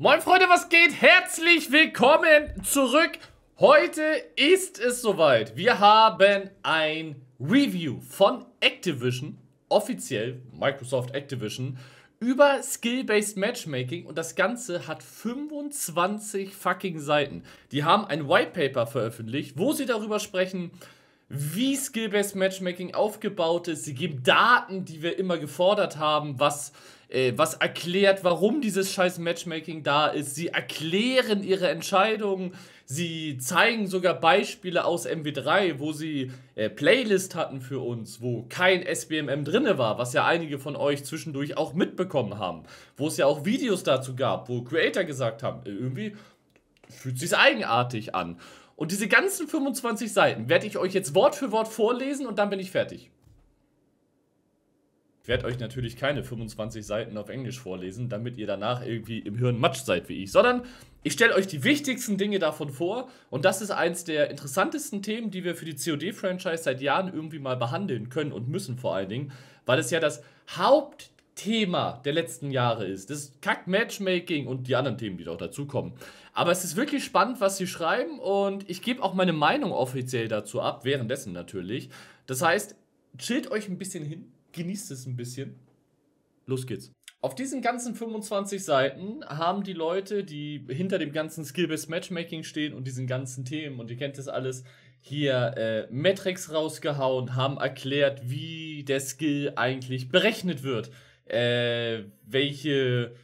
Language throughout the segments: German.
Moin Freunde, was geht? Herzlich willkommen zurück. Heute ist es soweit. Wir haben ein Review von Activision, offiziell Microsoft Activision, über Skill-Based Matchmaking und das Ganze hat 25 fucking Seiten. Die haben ein White Paper veröffentlicht, wo sie darüber sprechen, wie Skill-Based Matchmaking aufgebaut ist. Sie geben Daten, die wir immer gefordert haben, was äh, was erklärt, warum dieses scheiß Matchmaking da ist. Sie erklären ihre Entscheidungen. Sie zeigen sogar Beispiele aus MW3, wo sie äh, Playlist hatten für uns, wo kein SBMM drinne war, was ja einige von euch zwischendurch auch mitbekommen haben. Wo es ja auch Videos dazu gab, wo Creator gesagt haben, äh, irgendwie fühlt sich eigenartig an. Und diese ganzen 25 Seiten werde ich euch jetzt Wort für Wort vorlesen und dann bin ich fertig. Ich werde euch natürlich keine 25 Seiten auf Englisch vorlesen, damit ihr danach irgendwie im Hirn matsch seid wie ich, sondern ich stelle euch die wichtigsten Dinge davon vor und das ist eins der interessantesten Themen, die wir für die COD-Franchise seit Jahren irgendwie mal behandeln können und müssen vor allen Dingen, weil es ja das Hauptthema der letzten Jahre ist. Das Kack-Matchmaking und die anderen Themen, die doch dazukommen. Aber es ist wirklich spannend, was sie schreiben und ich gebe auch meine Meinung offiziell dazu ab, währenddessen natürlich. Das heißt, chillt euch ein bisschen hin, genießt es ein bisschen. Los geht's. Auf diesen ganzen 25 Seiten haben die Leute, die hinter dem ganzen Skill-Based Matchmaking stehen und diesen ganzen Themen, und ihr kennt das alles, hier äh, Matrix rausgehauen, haben erklärt, wie der Skill eigentlich berechnet wird, äh, welche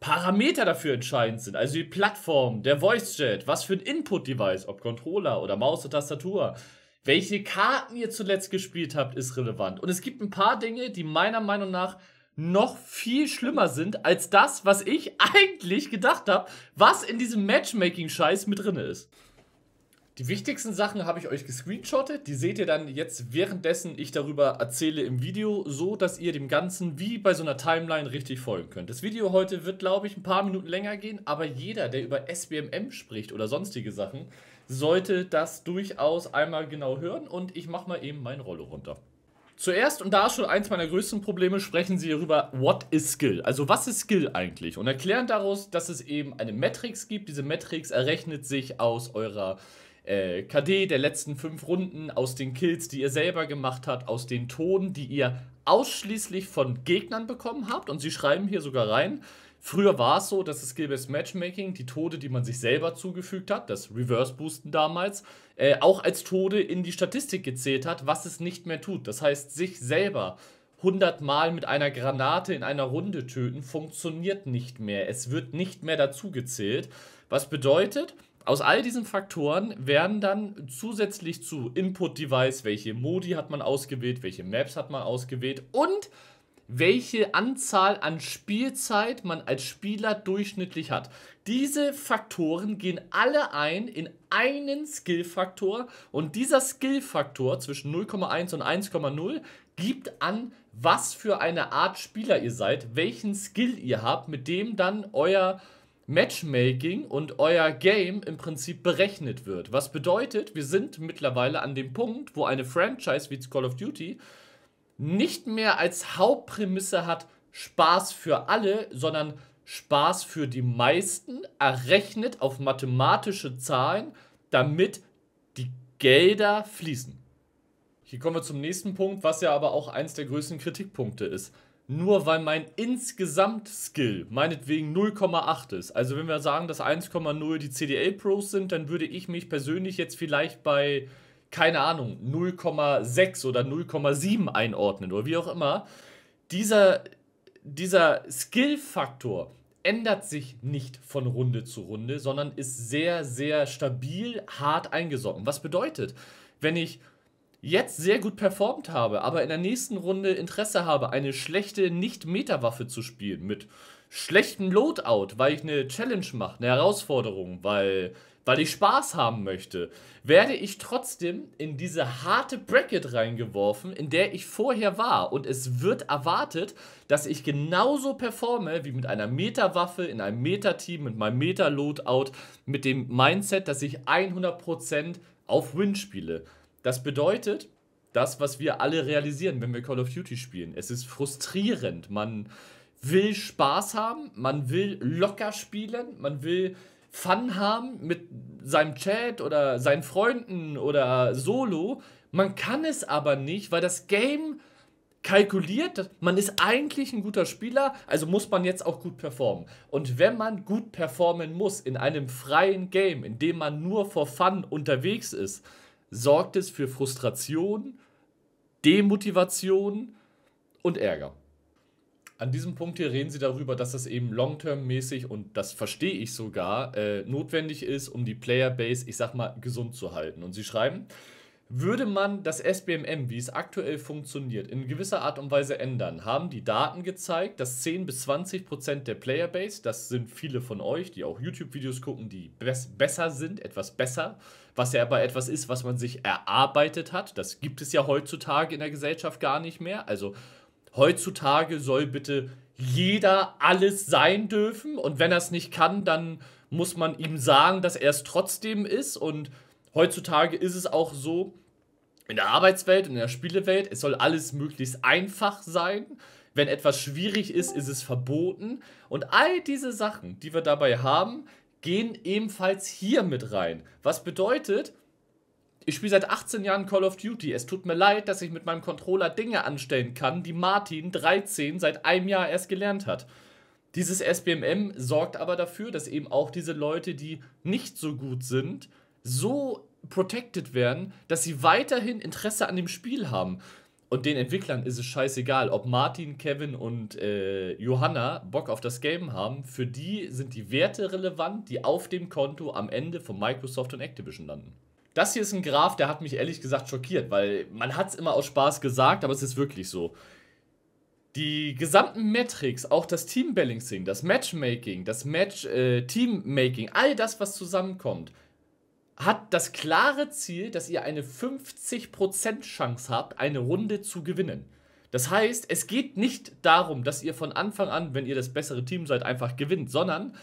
Parameter dafür entscheidend sind, also die Plattform, der Voice Chat, was für ein Input-Device, ob Controller oder Maus oder Tastatur, welche Karten ihr zuletzt gespielt habt, ist relevant. Und es gibt ein paar Dinge, die meiner Meinung nach noch viel schlimmer sind als das, was ich eigentlich gedacht habe, was in diesem Matchmaking-Scheiß mit drin ist. Die wichtigsten Sachen habe ich euch gescreenshottet. Die seht ihr dann jetzt, währenddessen ich darüber erzähle im Video, so dass ihr dem Ganzen wie bei so einer Timeline richtig folgen könnt. Das Video heute wird, glaube ich, ein paar Minuten länger gehen, aber jeder, der über SBMM spricht oder sonstige Sachen, sollte das durchaus einmal genau hören und ich mache mal eben mein Rollo runter. Zuerst, und da ist schon eins meiner größten Probleme, sprechen sie darüber, what is Skill? Also, was ist Skill eigentlich? Und erklären daraus, dass es eben eine Matrix gibt. Diese Matrix errechnet sich aus eurer äh, KD der letzten fünf Runden, aus den Kills, die ihr selber gemacht habt, aus den Tonen, die ihr ausschließlich von Gegnern bekommen habt. Und sie schreiben hier sogar rein, Früher war es so, dass es skill-based Matchmaking die Tode, die man sich selber zugefügt hat, das Reverse-Boosten damals, äh, auch als Tode in die Statistik gezählt hat, was es nicht mehr tut. Das heißt, sich selber 100 Mal mit einer Granate in einer Runde töten funktioniert nicht mehr. Es wird nicht mehr dazu gezählt. Was bedeutet, aus all diesen Faktoren werden dann zusätzlich zu Input-Device, welche Modi hat man ausgewählt, welche Maps hat man ausgewählt und welche Anzahl an Spielzeit man als Spieler durchschnittlich hat. Diese Faktoren gehen alle ein in einen Skillfaktor und dieser Skillfaktor zwischen 0,1 und 1,0 gibt an, was für eine Art Spieler ihr seid, welchen Skill ihr habt, mit dem dann euer Matchmaking und euer Game im Prinzip berechnet wird. Was bedeutet, wir sind mittlerweile an dem Punkt, wo eine Franchise wie Call of Duty nicht mehr als Hauptprämisse hat Spaß für alle, sondern Spaß für die meisten, errechnet auf mathematische Zahlen, damit die Gelder fließen. Hier kommen wir zum nächsten Punkt, was ja aber auch eins der größten Kritikpunkte ist. Nur weil mein Insgesamt-Skill meinetwegen 0,8 ist, also wenn wir sagen, dass 1,0 die CDL-Pros sind, dann würde ich mich persönlich jetzt vielleicht bei keine Ahnung, 0,6 oder 0,7 einordnen oder wie auch immer, dieser, dieser Skill-Faktor ändert sich nicht von Runde zu Runde, sondern ist sehr, sehr stabil, hart eingesocken. Was bedeutet, wenn ich jetzt sehr gut performt habe, aber in der nächsten Runde Interesse habe, eine schlechte Nicht-Meta-Waffe zu spielen mit schlechtem Loadout, weil ich eine Challenge mache, eine Herausforderung, weil weil ich Spaß haben möchte, werde ich trotzdem in diese harte Bracket reingeworfen, in der ich vorher war. Und es wird erwartet, dass ich genauso performe wie mit einer Meta-Waffe, in einem Meta-Team, mit meinem Meta-Loadout, mit dem Mindset, dass ich 100% auf Win spiele. Das bedeutet, das, was wir alle realisieren, wenn wir Call of Duty spielen. Es ist frustrierend. Man will Spaß haben, man will locker spielen, man will Fun haben mit seinem Chat oder seinen Freunden oder solo. Man kann es aber nicht, weil das Game kalkuliert, man ist eigentlich ein guter Spieler, also muss man jetzt auch gut performen. Und wenn man gut performen muss in einem freien Game, in dem man nur vor fun unterwegs ist, sorgt es für Frustration, Demotivation und Ärger an diesem Punkt hier reden sie darüber, dass das eben long-term-mäßig und das verstehe ich sogar, äh, notwendig ist, um die Playerbase, ich sag mal, gesund zu halten. Und sie schreiben, würde man das SBMM, wie es aktuell funktioniert, in gewisser Art und Weise ändern, haben die Daten gezeigt, dass 10 bis 20 Prozent der Playerbase, das sind viele von euch, die auch YouTube-Videos gucken, die besser sind, etwas besser, was ja aber etwas ist, was man sich erarbeitet hat. Das gibt es ja heutzutage in der Gesellschaft gar nicht mehr. Also heutzutage soll bitte jeder alles sein dürfen und wenn er es nicht kann, dann muss man ihm sagen, dass er es trotzdem ist und heutzutage ist es auch so in der Arbeitswelt, in der Spielewelt, es soll alles möglichst einfach sein. Wenn etwas schwierig ist, ist es verboten und all diese Sachen, die wir dabei haben, gehen ebenfalls hier mit rein. Was bedeutet, ich spiele seit 18 Jahren Call of Duty. Es tut mir leid, dass ich mit meinem Controller Dinge anstellen kann, die Martin 13 seit einem Jahr erst gelernt hat. Dieses SBMM sorgt aber dafür, dass eben auch diese Leute, die nicht so gut sind, so protected werden, dass sie weiterhin Interesse an dem Spiel haben. Und den Entwicklern ist es scheißegal, ob Martin, Kevin und äh, Johanna Bock auf das Game haben. Für die sind die Werte relevant, die auf dem Konto am Ende von Microsoft und Activision landen. Das hier ist ein Graph, der hat mich ehrlich gesagt schockiert, weil man hat es immer aus Spaß gesagt, aber es ist wirklich so. Die gesamten Metrics, auch das team balancing das Matchmaking, das Match-Teammaking, äh, all das, was zusammenkommt, hat das klare Ziel, dass ihr eine 50% Chance habt, eine Runde zu gewinnen. Das heißt, es geht nicht darum, dass ihr von Anfang an, wenn ihr das bessere Team seid, einfach gewinnt, sondern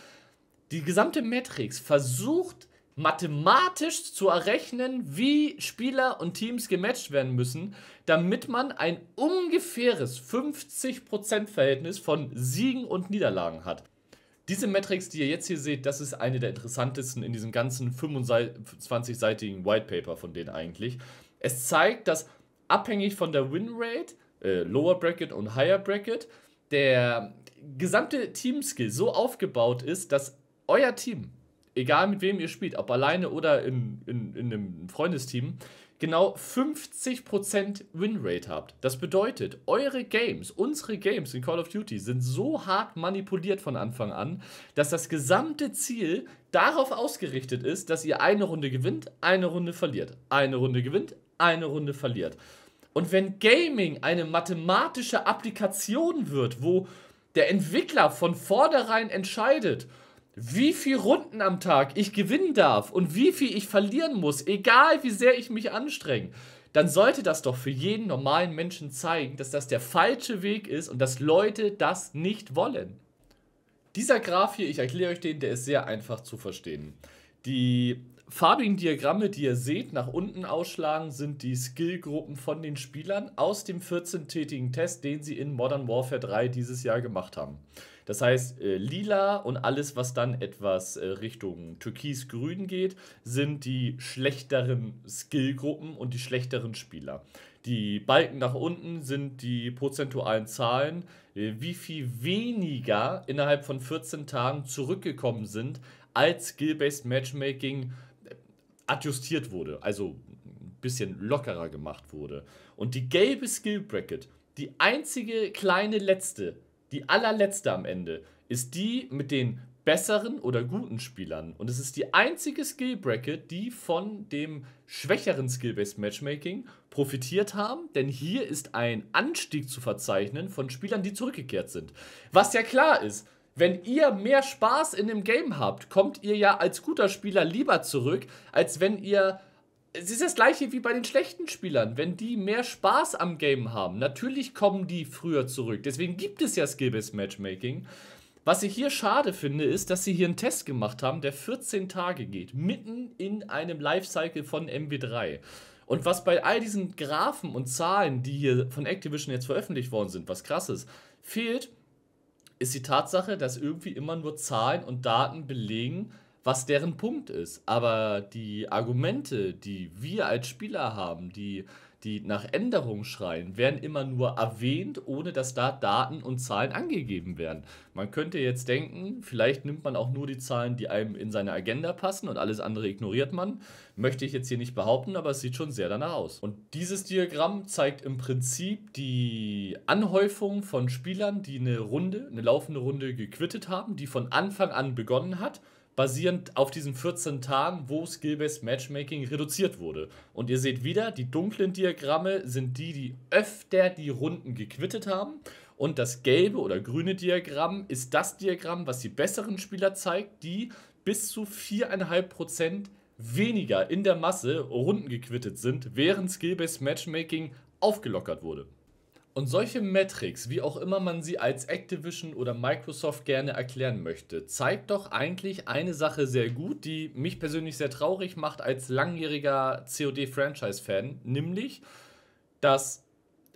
die gesamte Matrix versucht mathematisch zu errechnen, wie Spieler und Teams gematcht werden müssen, damit man ein ungefähres 50% Verhältnis von Siegen und Niederlagen hat. Diese Metrics, die ihr jetzt hier seht, das ist eine der interessantesten in diesem ganzen 25-seitigen White Paper von denen eigentlich. Es zeigt, dass abhängig von der Winrate, äh, Lower Bracket und Higher Bracket, der gesamte Teamskill so aufgebaut ist, dass euer Team egal mit wem ihr spielt, ob alleine oder in, in, in einem Freundesteam, genau 50% Winrate habt. Das bedeutet, eure Games, unsere Games in Call of Duty sind so hart manipuliert von Anfang an, dass das gesamte Ziel darauf ausgerichtet ist, dass ihr eine Runde gewinnt, eine Runde verliert, eine Runde gewinnt, eine Runde verliert. Und wenn Gaming eine mathematische Applikation wird, wo der Entwickler von vornherein entscheidet, wie viele Runden am Tag ich gewinnen darf und wie viel ich verlieren muss, egal wie sehr ich mich anstrenge, dann sollte das doch für jeden normalen Menschen zeigen, dass das der falsche Weg ist und dass Leute das nicht wollen. Dieser Graph hier, ich erkläre euch den, der ist sehr einfach zu verstehen. Die farbigen Diagramme, die ihr seht, nach unten ausschlagen, sind die Skillgruppen von den Spielern aus dem 14-tätigen Test, den sie in Modern Warfare 3 dieses Jahr gemacht haben. Das heißt, äh, lila und alles, was dann etwas äh, Richtung türkis-grün geht, sind die schlechteren Skillgruppen und die schlechteren Spieler. Die Balken nach unten sind die prozentualen Zahlen, äh, wie viel weniger innerhalb von 14 Tagen zurückgekommen sind, als Skill-Based Matchmaking äh, adjustiert wurde. Also ein bisschen lockerer gemacht wurde. Und die gelbe Skill Bracket, die einzige kleine letzte, die allerletzte am Ende, ist die mit den besseren oder guten Spielern. Und es ist die einzige Skill Bracket, die von dem schwächeren Skill-Based Matchmaking profitiert haben, denn hier ist ein Anstieg zu verzeichnen von Spielern, die zurückgekehrt sind. Was ja klar ist, wenn ihr mehr Spaß in dem Game habt, kommt ihr ja als guter Spieler lieber zurück, als wenn ihr es ist das gleiche wie bei den schlechten Spielern. Wenn die mehr Spaß am Game haben, natürlich kommen die früher zurück. Deswegen gibt es ja Skill-Based Matchmaking. Was ich hier schade finde, ist, dass sie hier einen Test gemacht haben, der 14 Tage geht, mitten in einem Lifecycle von MW3. Und was bei all diesen Graphen und Zahlen, die hier von Activision jetzt veröffentlicht worden sind, was krass ist, fehlt, ist die Tatsache, dass irgendwie immer nur Zahlen und Daten belegen, was deren Punkt ist. Aber die Argumente, die wir als Spieler haben, die, die nach Änderungen schreien, werden immer nur erwähnt, ohne dass da Daten und Zahlen angegeben werden. Man könnte jetzt denken, vielleicht nimmt man auch nur die Zahlen, die einem in seine Agenda passen und alles andere ignoriert man. Möchte ich jetzt hier nicht behaupten, aber es sieht schon sehr danach aus. Und dieses Diagramm zeigt im Prinzip die Anhäufung von Spielern, die eine Runde, eine laufende Runde gequittet haben, die von Anfang an begonnen hat basierend auf diesen 14 Tagen, wo Skill-Based Matchmaking reduziert wurde. Und ihr seht wieder, die dunklen Diagramme sind die, die öfter die Runden gequittet haben. Und das gelbe oder grüne Diagramm ist das Diagramm, was die besseren Spieler zeigt, die bis zu 4,5% weniger in der Masse Runden gequittet sind, während Skill-Based Matchmaking aufgelockert wurde. Und solche Metrics, wie auch immer man sie als Activision oder Microsoft gerne erklären möchte, zeigt doch eigentlich eine Sache sehr gut, die mich persönlich sehr traurig macht als langjähriger COD-Franchise-Fan, nämlich, dass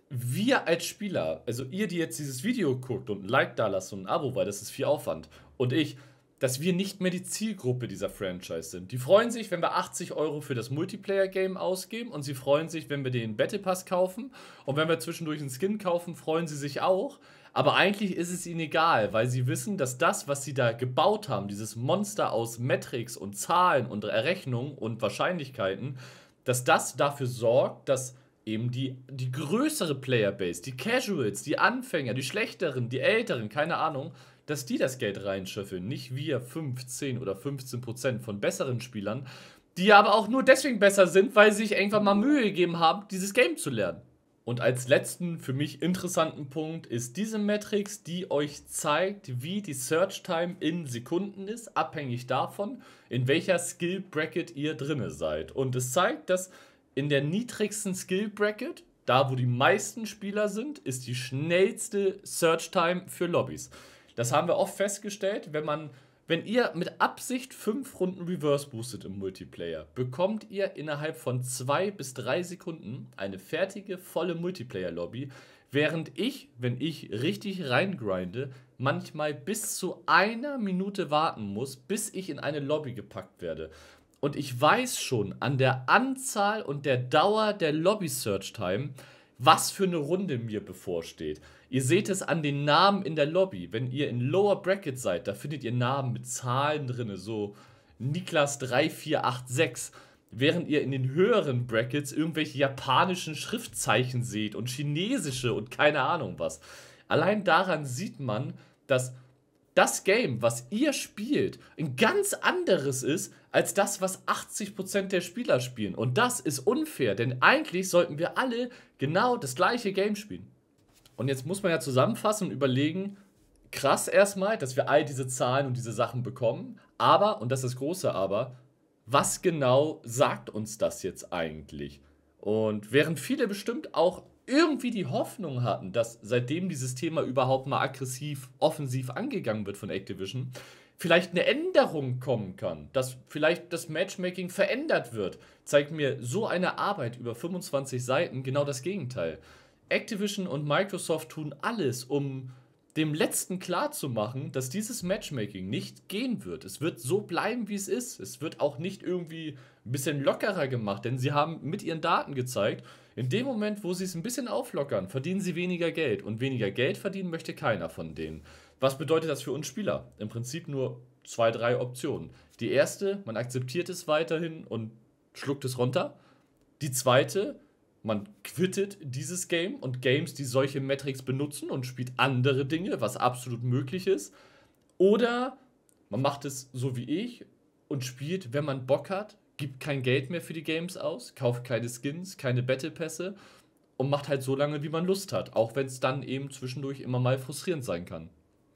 wir als Spieler, also ihr, die jetzt dieses Video guckt und ein Like da lasst und ein Abo, weil das ist viel Aufwand, und ich, dass wir nicht mehr die Zielgruppe dieser Franchise sind. Die freuen sich, wenn wir 80 Euro für das Multiplayer-Game ausgeben und sie freuen sich, wenn wir den Battle Pass kaufen und wenn wir zwischendurch einen Skin kaufen, freuen sie sich auch. Aber eigentlich ist es ihnen egal, weil sie wissen, dass das, was sie da gebaut haben, dieses Monster aus Metrics und Zahlen und Errechnungen und Wahrscheinlichkeiten, dass das dafür sorgt, dass eben die, die größere Playerbase, die Casuals, die Anfänger, die Schlechteren, die Älteren, keine Ahnung, dass die das Geld reinschöffeln, nicht wir 15 oder 15 Prozent von besseren Spielern, die aber auch nur deswegen besser sind, weil sie sich irgendwann mal Mühe gegeben haben, dieses Game zu lernen. Und als letzten für mich interessanten Punkt ist diese Matrix, die euch zeigt, wie die Search Time in Sekunden ist, abhängig davon, in welcher Skill Bracket ihr drinne seid. Und es zeigt, dass in der niedrigsten Skill Bracket, da wo die meisten Spieler sind, ist die schnellste Search Time für Lobbys. Das haben wir oft festgestellt, wenn man wenn ihr mit Absicht fünf Runden Reverse boostet im Multiplayer, bekommt ihr innerhalb von zwei bis drei Sekunden eine fertige, volle Multiplayer-Lobby, während ich, wenn ich richtig reingrinde, manchmal bis zu einer Minute warten muss, bis ich in eine Lobby gepackt werde. Und ich weiß schon an der Anzahl und der Dauer der Lobby-Search-Time, was für eine Runde mir bevorsteht. Ihr seht es an den Namen in der Lobby. Wenn ihr in Lower Bracket seid, da findet ihr Namen mit Zahlen drin, so Niklas 3486. Während ihr in den höheren Brackets irgendwelche japanischen Schriftzeichen seht und chinesische und keine Ahnung was. Allein daran sieht man, dass das Game, was ihr spielt, ein ganz anderes ist als das, was 80% der Spieler spielen. Und das ist unfair, denn eigentlich sollten wir alle genau das gleiche Game spielen. Und jetzt muss man ja zusammenfassen und überlegen, krass erstmal, dass wir all diese Zahlen und diese Sachen bekommen, aber, und das ist das große Aber, was genau sagt uns das jetzt eigentlich? Und während viele bestimmt auch irgendwie die Hoffnung hatten, dass seitdem dieses Thema überhaupt mal aggressiv, offensiv angegangen wird von Activision, vielleicht eine Änderung kommen kann, dass vielleicht das Matchmaking verändert wird, zeigt mir so eine Arbeit über 25 Seiten genau das Gegenteil. Activision und Microsoft tun alles, um dem Letzten klarzumachen, dass dieses Matchmaking nicht gehen wird. Es wird so bleiben, wie es ist. Es wird auch nicht irgendwie ein bisschen lockerer gemacht, denn sie haben mit ihren Daten gezeigt, in dem Moment, wo sie es ein bisschen auflockern, verdienen sie weniger Geld. Und weniger Geld verdienen möchte keiner von denen. Was bedeutet das für uns Spieler? Im Prinzip nur zwei, drei Optionen. Die erste, man akzeptiert es weiterhin und schluckt es runter. Die zweite, man quittet dieses Game und Games, die solche Metrics benutzen und spielt andere Dinge, was absolut möglich ist. Oder man macht es so wie ich und spielt, wenn man Bock hat, gibt kein Geld mehr für die Games aus, kauft keine Skins, keine Battle Pässe und macht halt so lange, wie man Lust hat, auch wenn es dann eben zwischendurch immer mal frustrierend sein kann.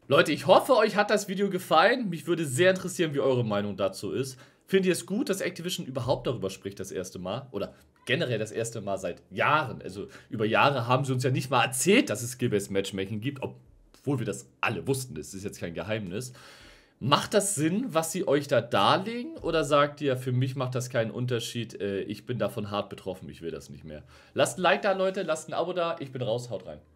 Leute, ich hoffe, euch hat das Video gefallen. Mich würde sehr interessieren, wie eure Meinung dazu ist. Findet ihr es gut, dass Activision überhaupt darüber spricht das erste Mal? Oder generell das erste Mal seit Jahren? Also über Jahre haben sie uns ja nicht mal erzählt, dass es Skill-Based Matchmaking gibt, obwohl wir das alle wussten. Das ist jetzt kein Geheimnis. Macht das Sinn, was sie euch da darlegen? Oder sagt ihr, für mich macht das keinen Unterschied, äh, ich bin davon hart betroffen, ich will das nicht mehr? Lasst ein Like da, Leute, lasst ein Abo da, ich bin raus, haut rein.